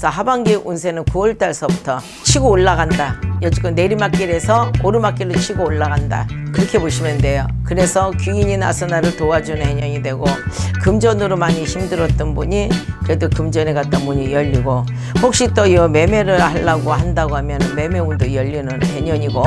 그래서 하반기 운세는 9월 달서부터 치고 올라간다. 여지껏 내리막길에서 오르막길로 치고 올라간다. 그렇게 보시면 돼요. 그래서 귀인이 나서 나를 도와주는 해년이 되고 금전으로 많이 힘들었던 분이 그래도 금전에 갔다 문이 열리고 혹시 또 이 매매를 하려고 한다고 하면 매매운도 열리는 해년이고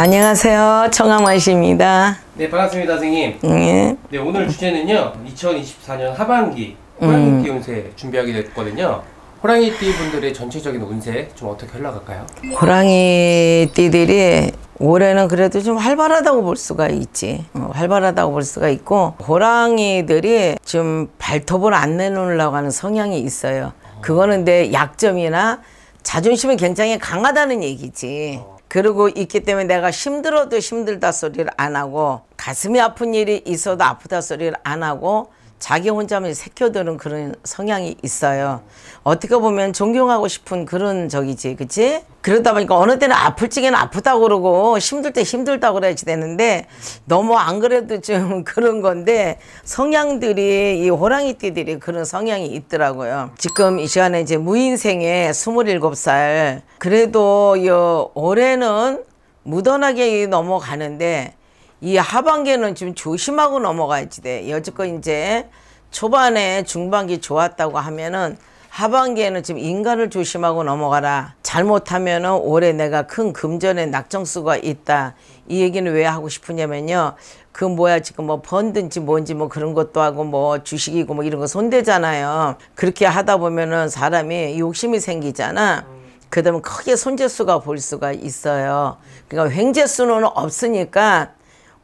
안녕하세요. 청아마입니다 네, 반갑습니다, 선생님. 네. 네, 오늘 주제는요. 2024년 하반기 호랑이띠 음. 운세 준비하게 됐거든요. 호랑이띠 분들의 전체적인 운세 좀 어떻게 흘러갈까요? 호랑이띠들이 올해는 그래도 좀 활발하다고 볼 수가 있지. 어, 활발하다고 볼 수가 있고 호랑이들이 좀 발톱을 안 내놓으려고 하는 성향이 있어요. 그거는 내 약점이나 자존심이 굉장히 강하다는 얘기지. 어. 그러고 있기 때문에 내가 힘들어도 힘들다 소리를 안 하고 가슴이 아픈 일이 있어도 아프다 소리를 안 하고 자기 혼자만 새겨드는 그런 성향이 있어요. 어떻게 보면 존경하고 싶은 그런 적이지, 그치? 그러다 보니까 어느 때는 아플 적에는 아프다고 그러고 힘들 때 힘들다고 그래야지 되는데 너무 안 그래도 좀 그런 건데 성향들이 이 호랑이띠들이 그런 성향이 있더라고요. 지금 이 시간에 이제 무인생의 27살 그래도 이 올해는 무던하게 넘어가는데 이 하반기는 지금 조심하고 넘어가야지 돼. 여지껏 이제 초반에 중반기 좋았다고 하면은 하반기에는 지금 인간을 조심하고 넘어가라. 잘못하면은 올해 내가 큰 금전의 낙정수가 있다. 이 얘기는 왜 하고 싶으냐면요. 그 뭐야 지금 뭐 번든지 뭔지 뭐 그런 것도 하고 뭐 주식이고 뭐 이런 거 손대잖아요. 그렇게 하다 보면은 사람이 욕심이 생기잖아. 그다음에 크게 손재수가 볼 수가 있어요. 그러니까 횡재수는 없으니까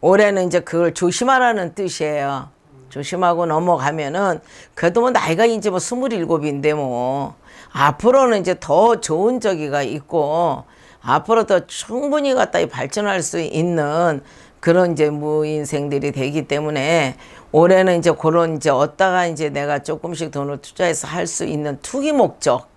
올해는 이제 그걸 조심하라는 뜻이에요. 조심하고 넘어가면은 그래도 뭐 나이가 이제 뭐 스물일곱인데 뭐 앞으로는 이제 더 좋은 저기가 있고 앞으로 더 충분히 갖다 발전할 수 있는 그런 이제 무인생들이 되기 때문에 올해는 이제 그런 이제 얻다가 이제 내가 조금씩 돈을 투자해서 할 수 있는 투기 목적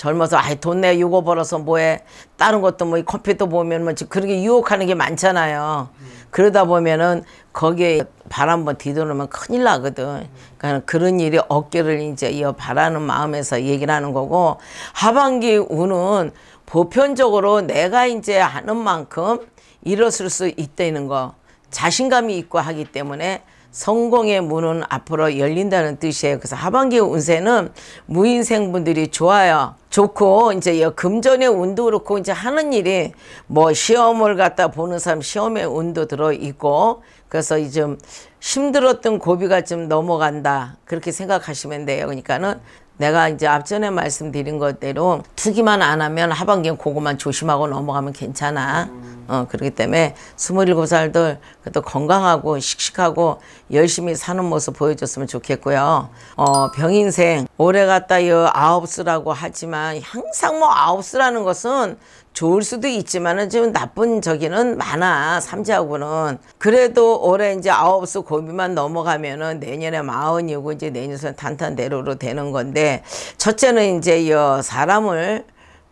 젊어서 아이 돈내 유고 벌어서 뭐해 다른 것도 뭐 커피도 보면 뭐 그렇게 유혹하는 게 많잖아요. 음. 그러다 보면은 거기에 발 한번 뭐 뒤돌으면 큰일 나거든. 그러니까 그런 일이 어깨를 이제 이어 바라는 마음에서 얘기를 하는 거고 하반기 운은 보편적으로 내가 이제 하는 만큼 일었을 수 있다는 거 자신감이 있고 하기 때문에 성공의 문은 앞으로 열린다는 뜻이에요. 그래서 하반기 운세는 무인생분들이 좋아요. 좋고 이제 금전의 운도 그렇고 이제 하는 일이 뭐 시험을 갖다 보는 사람 시험의 운도 들어 있고 그래서 이좀 힘들었던 고비가 좀 넘어간다 그렇게 생각하시면 돼요. 그러니까는 내가 이제 앞전에 말씀드린 것대로 투기만 안 하면 하반기엔 그거만 조심하고 넘어가면 괜찮아. 어, 그렇기 때문에 스물일곱 살들 그래도 건강하고 씩씩하고 열심히 사는 모습 보여줬으면 좋겠고요. 어, 병인생, 오래 갔다 이아홉수라고 하지만 항상 뭐아홉수라는 것은 좋을 수도 있지만은 지금 나쁜 저기는 많아 삼지하고는 그래도 올해 이제 아홉 수 고비만 넘어가면은 내년에 마흔이고 이제 내년선 탄탄대로로 되는 건데 첫째는 이제 여 어, 사람을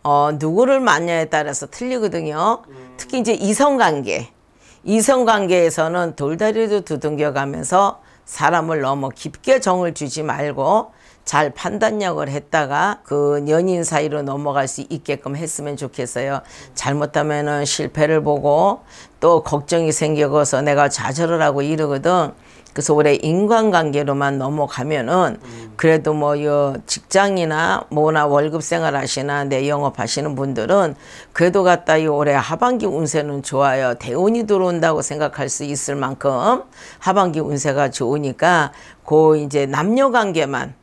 어 누구를 만나에 따라서 틀리거든요. 특히 이제 이성관계 이성관계에서는 돌다리도 두둥겨 가면서 사람을 너무 깊게 정을 주지 말고 잘 판단력을 했다가 그 연인 사이로 넘어갈 수 있게끔 했으면 좋겠어요. 잘못하면은 실패를 보고 또 걱정이 생겨서 내가 좌절을 하고 이러거든. 그래서 올해 인간관계로만 넘어가면은 그래도 뭐 직장이나 뭐나 월급 생활하시나 내 영업하시는 분들은 그래도 갖다 이 올해 하반기 운세는 좋아요. 대운이 들어온다고 생각할 수 있을 만큼 하반기 운세가 좋으니까 그 이제 남녀 관계만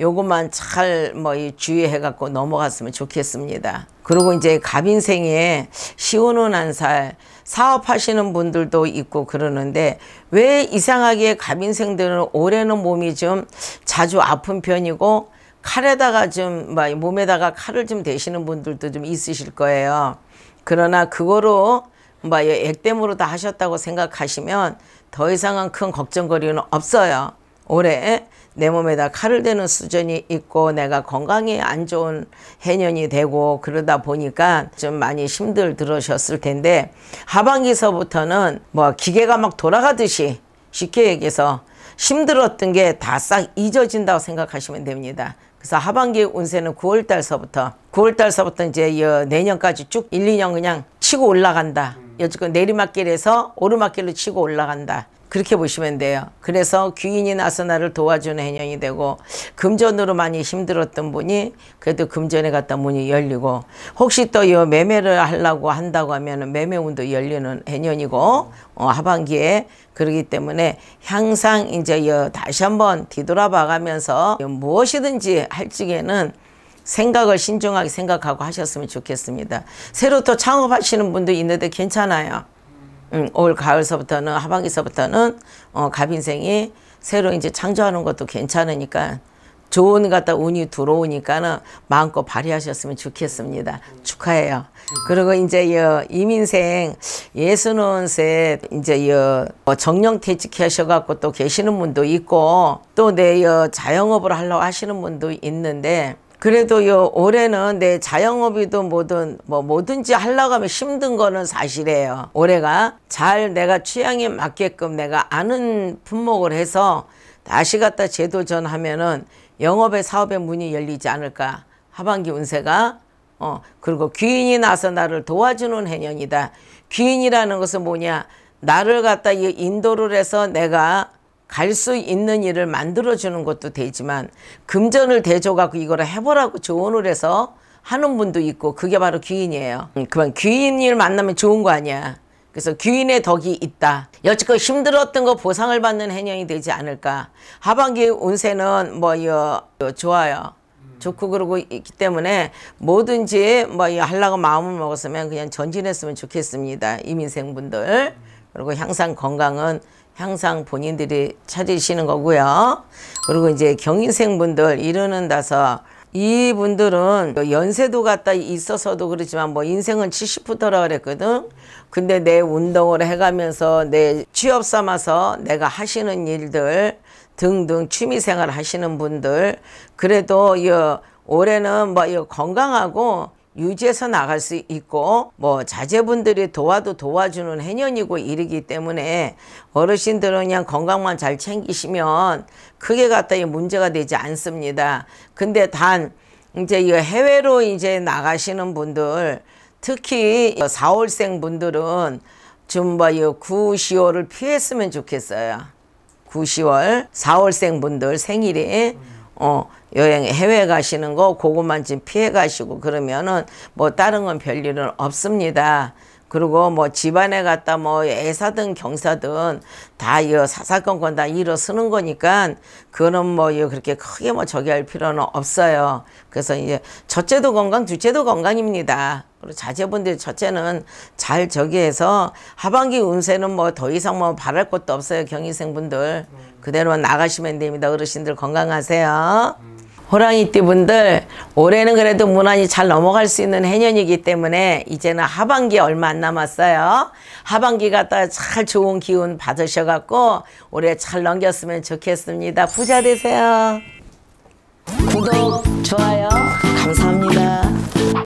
요것만 잘뭐 주의해 갖고 넘어갔으면 좋겠습니다. 그리고 이제 갑인생에 시온은 한살 사업하시는 분들도 있고 그러는데 왜 이상하게 갑인생들은 올해는 몸이 좀 자주 아픈 편이고 칼에다가 좀 뭐 몸에다가 칼을 좀 대시는 분들도 좀 있으실 거예요. 그러나 그거로 뭐 액땜으로 다 하셨다고 생각하시면 더 이상은 큰 걱정거리는 없어요. 올해 내 몸에다 칼을 대는 수준이 있고 내가 건강에 안 좋은 해년이 되고 그러다 보니까 좀 많이 힘들 들으셨을 텐데 하반기서부터는 뭐 기계가 막 돌아가듯이 쉽게 얘기해서 힘들었던 게 다 싹 잊어진다고 생각하시면 됩니다. 그래서 하반기 운세는 9월달서부터 9월달서부터 이제 내년까지 쭉 1, 2년 그냥 치고 올라간다. 여지껏 내리막길에서 오르막길로 치고 올라간다. 그렇게 보시면 돼요. 그래서 귀인이 나서 나를 도와주는 해년이 되고 금전으로 많이 힘들었던 분이 그래도 금전에 갔다 문이 열리고 혹시 또 이 매매를 하려고 한다고 하면 매매운도 열리는 해년이고 어, 하반기에 그러기 때문에 항상 이제 여 다시 한번 뒤돌아봐가면서 무엇이든지 할 적에는 생각을 신중하게 생각하고 하셨으면 좋겠습니다. 새로 또 창업하시는 분도 있는데 괜찮아요. 음, 올 가을서부터는 하반기서부터는 어, 갑인생이 새로 이제 창조하는 것도 괜찮으니까 좋은 갖다 운이 들어오니까는 마음껏 발휘하셨으면 좋겠습니다. 축하해요. 그리고 이제 여 이민생 예순원세 이제 여 어, 정령 퇴직하셔갖고 또 계시는 분도 있고 또 내 여 자영업을 하려고 하시는 분도 있는데 그래도 요 올해는 내 자영업이든 뭐든 뭐 뭐든지 하려고 하면 힘든 거는 사실이에요. 올해가 잘 내가 취향에 맞게끔 내가 아는 품목을 해서 다시 갖다 재도전하면은 영업의 사업의 문이 열리지 않을까. 하반기 운세가 어 그리고 귀인이 나서 나를 도와주는 해년이다. 귀인이라는 것은 뭐냐? 나를 갖다 이 인도를 해서 내가 갈수 있는 일을 만들어주는 것도 되지만 금전을 대줘갖고 이거를 해보라고 조언을 해서 하는 분도 있고 그게 바로 귀인이에요. 음, 그만 귀인을 만나면 좋은 거 아니야. 그래서 귀인의 덕이 있다. 여지껏 힘들었던 거 보상을 받는 행년이 되지 않을까. 하반기 운세는 뭐 여, 여, 좋아요. 좋고 그러고 있기 때문에 뭐든지 뭐 하려고 마음을 먹었으면 그냥 전진했으면 좋겠습니다. 이민생 분들. 그리고 향상 건강은 항상 본인들이 찾으시는 거고요. 그리고 이제 경인생분들 이러는 다서 이분들은 연세도 갖다 있어서도 그렇지만 뭐 인생은 70부터라 그랬거든. 근데 내 운동을 해가면서 내 취업 삼아서 내가 하시는 일들 등등 취미생활 하시는 분들 그래도 이 올해는 뭐이 건강하고 유지해서 나갈 수 있고 뭐 자제분들이 도와도 도와주는 해년이고 이르기 때문에 어르신들은 그냥 건강만 잘 챙기시면 크게 갖다 이 문제가 되지 않습니다. 근데 단 이제 이 해외로 이제 나가시는 분들 특히 4월생 분들은 좀뭐이 9, 10월을 피했으면 좋겠어요. 9, 10월 4월생 분들 생일이 어 여행 해외 가시는 거 그것만 지 피해 가시고 그러면은 뭐 다른 건 별일은 없습니다. 그리고 뭐 집안에 갔다 뭐 애사든 경사든 다이 사사건건 다 일어서는 거니까 그거는 뭐 그렇게 크게 뭐 저기 할 필요는 없어요. 그래서 이제 첫째도 건강, 둘째도 건강입니다. 그리고 자제분들 첫째는 잘 저기해서 하반기 운세는 뭐 더 이상 뭐 바랄 것도 없어요. 경희생분들 그대로 나가시면 됩니다. 어르신들 건강하세요. 음. 호랑이 띠분들 올해는 그래도 무난히 잘 넘어갈 수 있는 해년이기 때문에 이제는 하반기 얼마 안 남았어요. 하반기 갖다 잘 좋은 기운 받으셔갖고 올해 잘 넘겼으면 좋겠습니다. 부자 되세요. 구독, 좋아요 감사합니다.